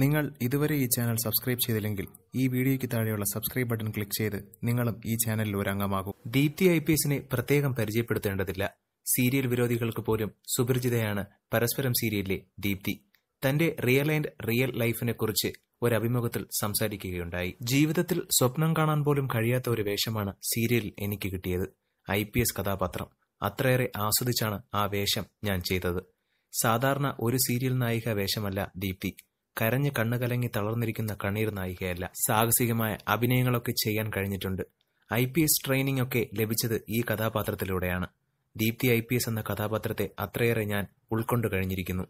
നിങ്ങൾ ഇതുവരെ ഈ ചാനൽ സബ്സ്ക്രൈബ് ചെയ്തില്ലെങ്കിൽ ഈ വീഡിയോയ്ക്ക് താഴെയുള്ള സബ്സ്ക്രൈബ് ബട്ടൺ ക്ലിക്ക് ചെയ്ത് നിങ്ങളും ഈ ചാനലിൽ ഒരു അംഗമാകും ദീപ്തി ഐ പി എസിനെ പ്രത്യേകം പരിചയപ്പെടുത്തേണ്ടതില്ല സീരിയൽ വിരോധികൾക്ക് പോലും സുപരിചിതയാണ് പരസ്പരം സീരിയലിലെ ദീപ്തി തന്റെ റിയൽ ആൻഡ് റിയൽ ലൈഫിനെ കുറിച്ച് ഒരു അഭിമുഖത്തിൽ സംസാരിക്കുകയുണ്ടായി ജീവിതത്തിൽ സ്വപ്നം കാണാൻ പോലും കഴിയാത്ത ഒരു വേഷമാണ് സീരിയലിൽ എനിക്ക് കിട്ടിയത് ഐ പി എസ് കഥാപാത്രം അത്രയേറെ ആസ്വദിച്ചാണ് ആ വേഷം ഞാൻ ചെയ്തത് സാധാരണ ഒരു സീരിയൽ നായിക വേഷമല്ല ദീപ്തി കരഞ്ഞ് കണ്ണുകലങ്ങി തളർന്നിരിക്കുന്ന കണ്ണീർ നായികയല്ല സാഹസികമായ അഭിനയങ്ങളൊക്കെ ചെയ്യാൻ കഴിഞ്ഞിട്ടുണ്ട് ഐ പി എസ് ട്രെയിനിംഗ് ഒക്കെ ലഭിച്ചത് ഈ കഥാപാത്രത്തിലൂടെയാണ് ദീപ്തി ഐ പി എസ് എന്ന കഥാപാത്രത്തെ അത്രയേറെ ഞാൻ ഉൾക്കൊണ്ടു കഴിഞ്ഞിരിക്കുന്നു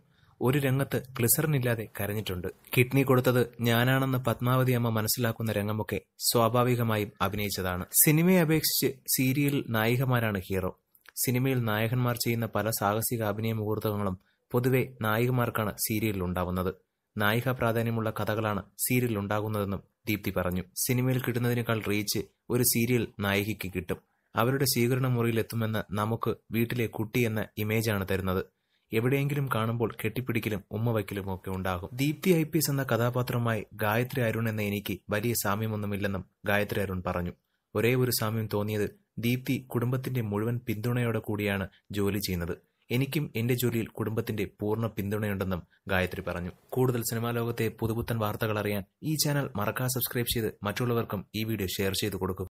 ഒരു രംഗത്ത് ക്ലിസറിനില്ലാതെ കരഞ്ഞിട്ടുണ്ട് കിഡ്നി കൊടുത്തത് ഞാനാണെന്ന് പത്മാവതി അമ്മ മനസ്സിലാക്കുന്ന രംഗമൊക്കെ സ്വാഭാവികമായും അഭിനയിച്ചതാണ് സിനിമയെ അപേക്ഷിച്ച് സീരിയൽ നായികമാരാണ് ഹീറോ സിനിമയിൽ നായകന്മാർ ചെയ്യുന്ന പല സാഹസിക അഭിനയ മുഹൂർത്തങ്ങളും പൊതുവെ നായികമാർക്കാണ് സീരിയലിൽ ഉണ്ടാവുന്നത് നായിക പ്രാധാന്യമുള്ള കഥകളാണ് സീരിയലിൽ ഉണ്ടാകുന്നതെന്നും ദീപ്തി പറഞ്ഞു സിനിമയിൽ കിട്ടുന്നതിനേക്കാൾ റീച്ച് ഒരു സീരിയൽ നായികയ്ക്ക് കിട്ടും അവരുടെ സ്വീകരണ എത്തുമെന്ന് നമുക്ക് വീട്ടിലെ കുട്ടി എന്ന ഇമേജാണ് തരുന്നത് എവിടെയെങ്കിലും കാണുമ്പോൾ കെട്ടിപ്പിടിക്കലും വയ്ക്കലും ഒക്കെ ഉണ്ടാകും ദീപ്തി ഐ എന്ന കഥാപാത്രമായി ഗായത്രി അരുൺ എന്ന എനിക്ക് വലിയ സാമ്യമൊന്നുമില്ലെന്നും ഗായത്രി അരുൺ പറഞ്ഞു ഒരേ ഒരു സാമ്യം തോന്നിയത് ദീപ്തി കുടുംബത്തിന്റെ മുഴുവൻ പിന്തുണയോടെ കൂടിയാണ് ജോലി ചെയ്യുന്നത് എനിക്കും എന്റെ ജോലിയിൽ കുടുംബത്തിന്റെ പൂർണ്ണ പിന്തുണയുണ്ടെന്നും ഗായത്രി പറഞ്ഞു കൂടുതൽ സിനിമാ ലോകത്തെ പുതുപുത്തൻ വാർത്തകൾ അറിയാൻ ഈ ചാനൽ മറക്കാതെ സബ്സ്ക്രൈബ് ചെയ്ത് മറ്റുള്ളവർക്കും ഈ വീഡിയോ ഷെയർ ചെയ്തു കൊടുക്കും